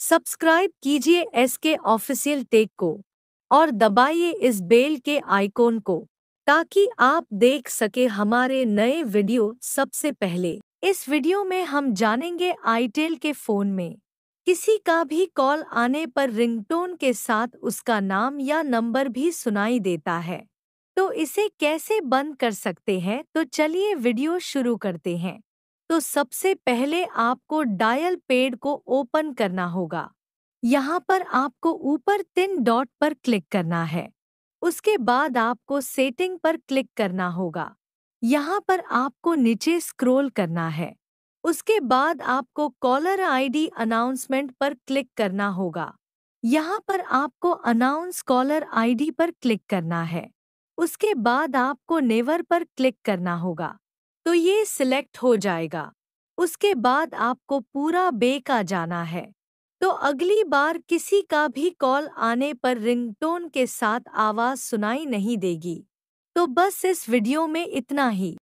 subscribe कीजिए S के official take को और दबाइए इस बेल के आइकॉन को ताकि आप देख सके हमारे नए वीडियो सबसे पहले इस वीडियो में हम जानेंगे आईटेल के फोन में किसी का भी कॉल आने पर रिंगटोन के साथ उसका नाम या नंबर भी सुनाई देता है तो इसे कैसे बंद कर सकते हैं तो चलिए वीडियो शुरू करते हैं तो सबसे पहले आपको डायल पेड को ओपन करना होगा यहाँ पर आपको ऊपर तीन डॉट पर क्लिक करना है उसके बाद आपको सेटिंग पर क्लिक करना होगा यहाँ पर आपको नीचे स्क्रॉल करना है उसके बाद आपको कॉलर आईडी अनाउंसमेंट पर क्लिक करना होगा यहाँ पर आपको अनाउंस कॉलर आईडी पर क्लिक करना है उसके बाद आपको नेवर पर क्लिक करना होगा तो ये सिलेक्ट हो जाएगा उसके बाद आपको पूरा बेका जाना है तो अगली बार किसी का भी कॉल आने पर रिंगटोन के साथ आवाज़ सुनाई नहीं देगी तो बस इस वीडियो में इतना ही